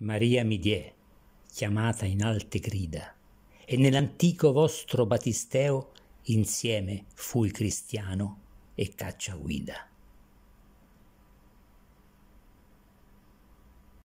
Maria mi die, chiamata in alte grida, e nell'antico vostro batisteo insieme fui cristiano e caccia guida.